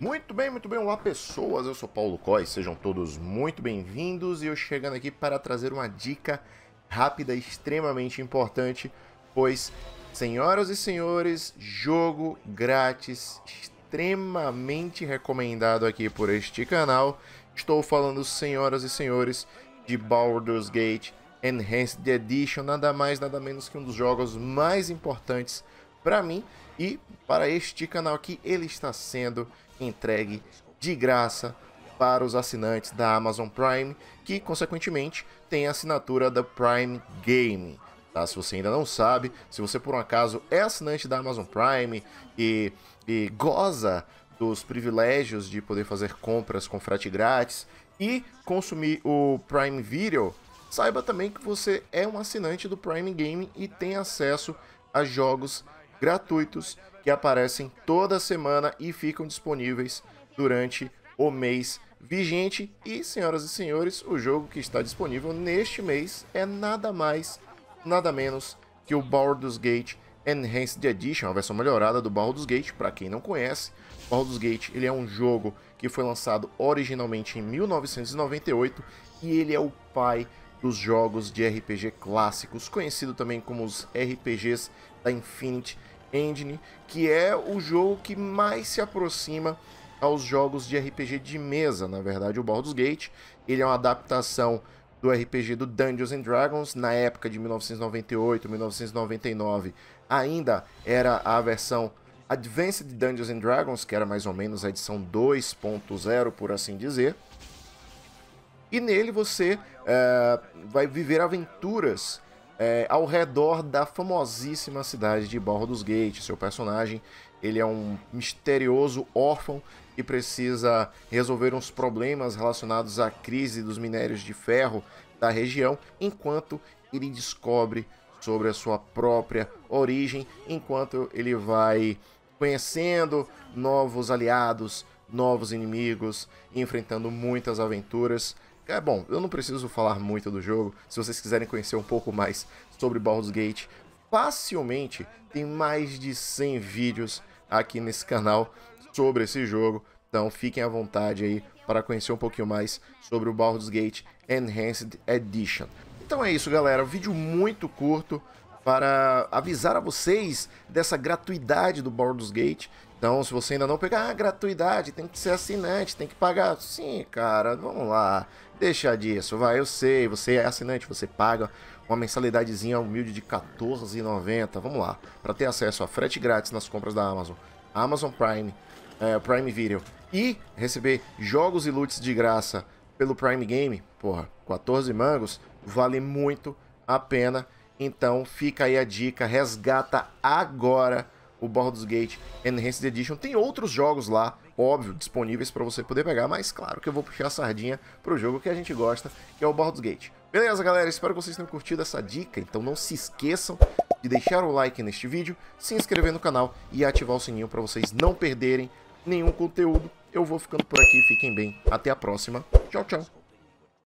Muito bem, muito bem, olá pessoas, eu sou Paulo Coy, sejam todos muito bem-vindos e eu chegando aqui para trazer uma dica rápida extremamente importante, pois, senhoras e senhores, jogo grátis extremamente recomendado aqui por este canal. Estou falando, senhoras e senhores, de Baldur's Gate Enhanced Edition, nada mais, nada menos que um dos jogos mais importantes para mim e para este canal aqui. Ele está sendo entregue de graça para os assinantes da Amazon Prime, que consequentemente tem a assinatura da Prime Game. Tá? Se você ainda não sabe, se você por um acaso é assinante da Amazon Prime e, e goza dos privilégios de poder fazer compras com frete grátis e consumir o Prime Video, saiba também que você é um assinante do Prime Game e tem acesso a jogos gratuitos que aparecem toda semana e ficam disponíveis durante o mês vigente. E, senhoras e senhores, o jogo que está disponível neste mês é nada mais, nada menos que o Baldur's Gate Enhanced Edition, a versão melhorada do Baldur's Gate, para quem não conhece. Baldur's Gate, ele é um jogo que foi lançado originalmente em 1998 e ele é o pai dos jogos de RPG clássicos, conhecido também como os RPGs da Infinity Engine, que é o jogo que mais se aproxima aos jogos de RPG de mesa, na verdade o Baldur's Gate, ele é uma adaptação do RPG do Dungeons and Dragons na época de 1998, 1999. Ainda era a versão Advanced Dungeons and Dragons, que era mais ou menos a edição 2.0, por assim dizer. E nele você é, vai viver aventuras é, ao redor da famosíssima cidade de Barro dos Gates. Seu personagem ele é um misterioso órfão que precisa resolver uns problemas relacionados à crise dos minérios de ferro da região, enquanto ele descobre sobre a sua própria origem, enquanto ele vai conhecendo novos aliados, novos inimigos, enfrentando muitas aventuras é bom, eu não preciso falar muito do jogo. Se vocês quiserem conhecer um pouco mais sobre Baldur's Gate, facilmente tem mais de 100 vídeos aqui nesse canal sobre esse jogo. Então fiquem à vontade aí para conhecer um pouquinho mais sobre o Baldur's Gate Enhanced Edition. Então é isso, galera. Vídeo muito curto, para avisar a vocês dessa gratuidade do Baldur's Gate. Então, se você ainda não pegar ah, gratuidade, tem que ser assinante, tem que pagar. Sim, cara, vamos lá. Deixa disso, vai. Eu sei, você é assinante, você paga uma mensalidadezinha humilde de R$14,90. Vamos lá, para ter acesso a frete grátis nas compras da Amazon, Amazon Prime, é, Prime Video e receber jogos e loots de graça pelo Prime Game, porra, 14 mangos, vale muito a pena. Então fica aí a dica, resgata agora o Baldur's Gate Enhanced Edition. Tem outros jogos lá, óbvio, disponíveis para você poder pegar, mas claro que eu vou puxar a sardinha pro jogo que a gente gosta, que é o Baldur's Gate. Beleza, galera? Espero que vocês tenham curtido essa dica, então não se esqueçam de deixar o like neste vídeo, se inscrever no canal e ativar o sininho para vocês não perderem nenhum conteúdo. Eu vou ficando por aqui, fiquem bem, até a próxima. Tchau, tchau.